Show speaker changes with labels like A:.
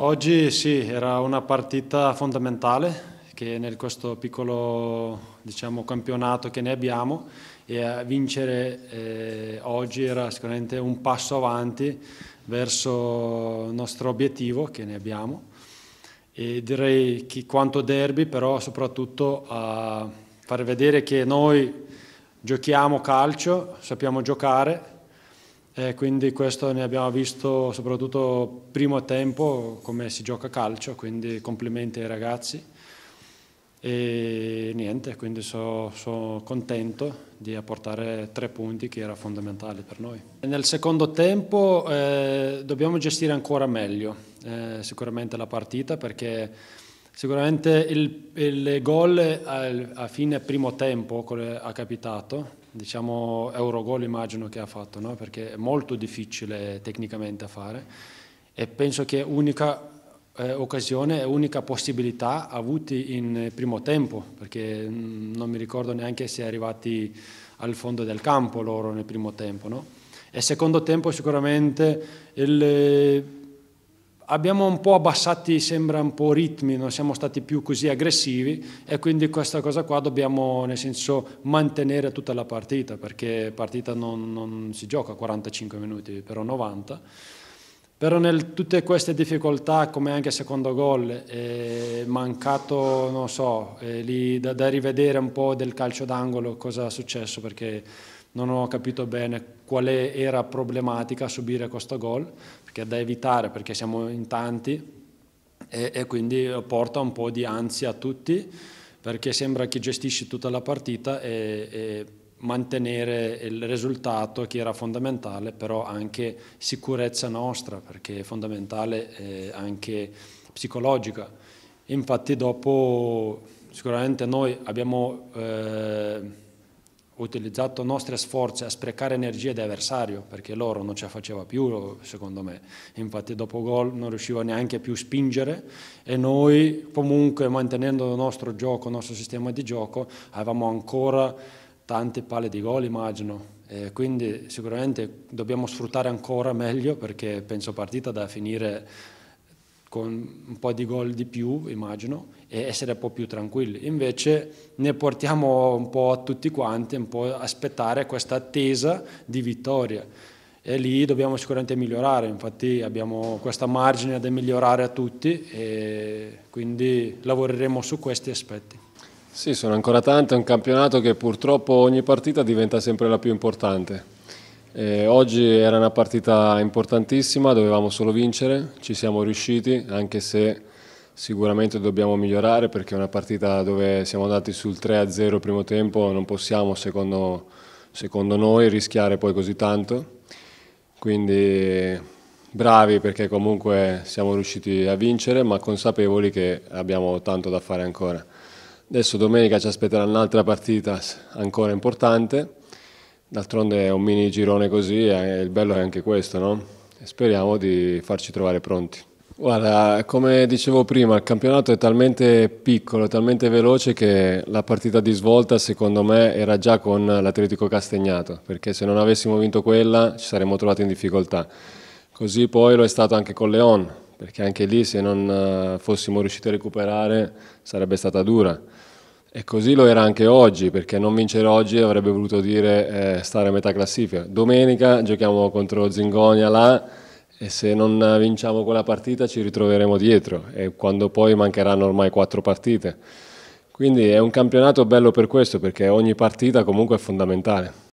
A: Oggi sì, era una partita fondamentale che nel questo piccolo diciamo, campionato che ne abbiamo e vincere eh, oggi era sicuramente un passo avanti verso il nostro obiettivo che ne abbiamo e direi che quanto derby però soprattutto a far vedere che noi giochiamo calcio, sappiamo giocare eh, quindi questo ne abbiamo visto soprattutto primo tempo come si gioca a calcio, quindi complimenti ai ragazzi e niente, quindi sono so contento di apportare tre punti che era fondamentale per noi. Nel secondo tempo eh, dobbiamo gestire ancora meglio eh, sicuramente la partita perché sicuramente il, il gol a fine primo tempo ha capitato diciamo, Eurogol immagino che ha fatto, no? perché è molto difficile tecnicamente a fare e penso che l'unica eh, occasione e l'unica possibilità avuti in primo tempo, perché mm, non mi ricordo neanche se è arrivati al fondo del campo loro nel primo tempo. No? E secondo tempo sicuramente il abbiamo un po' abbassati, sembra un po' ritmi, non siamo stati più così aggressivi e quindi questa cosa qua dobbiamo nel senso mantenere tutta la partita perché partita non, non si gioca 45 minuti, però 90 però nel, tutte queste difficoltà, come anche secondo gol, è eh, mancato, non so, eh, lì da, da, rivedere un po' del calcio d'angolo cosa è successo, perché non ho capito bene quale era problematica subire questo gol, perché è da evitare, perché siamo in tanti, e, e quindi porta un po' di ansia a tutti, perché sembra che gestisci tutta la partita e, e mantenere il risultato che era fondamentale, però anche sicurezza nostra, perché è fondamentale eh, anche psicologica. Infatti dopo sicuramente noi abbiamo eh, utilizzato i nostri sforzi a sprecare energie di avversario, perché loro non ce la faceva più, secondo me. Infatti dopo gol non riusciva neanche più a spingere e noi comunque mantenendo il nostro gioco, il nostro sistema di gioco, avevamo ancora tante palle di gol immagino, e quindi sicuramente dobbiamo sfruttare ancora meglio perché penso partita da finire con un po' di gol di più, immagino, e essere un po' più tranquilli. Invece ne portiamo un po' a tutti quanti, un po' aspettare questa attesa di vittoria. E lì dobbiamo sicuramente migliorare, infatti abbiamo questa margine da migliorare a tutti e quindi lavoreremo su questi aspetti.
B: Sì, sono ancora tante, è un campionato che purtroppo ogni partita diventa sempre la più importante. E oggi era una partita importantissima, dovevamo solo vincere, ci siamo riusciti, anche se sicuramente dobbiamo migliorare perché è una partita dove siamo andati sul 3-0 primo tempo, non possiamo secondo, secondo noi rischiare poi così tanto. Quindi bravi perché comunque siamo riusciti a vincere, ma consapevoli che abbiamo tanto da fare ancora. Adesso domenica ci aspetterà un'altra partita ancora importante, d'altronde è un mini girone così e il bello è anche questo, no? E speriamo di farci trovare pronti. Guarda, come dicevo prima, il campionato è talmente piccolo, talmente veloce che la partita di svolta secondo me era già con l'Atletico Castegnato, perché se non avessimo vinto quella ci saremmo trovati in difficoltà. Così poi lo è stato anche con Leon, perché anche lì se non eh, fossimo riusciti a recuperare sarebbe stata dura. E così lo era anche oggi, perché non vincere oggi avrebbe voluto dire eh, stare a metà classifica. Domenica giochiamo contro Zingonia là e se non vinciamo quella partita ci ritroveremo dietro e quando poi mancheranno ormai quattro partite. Quindi è un campionato bello per questo, perché ogni partita comunque è fondamentale.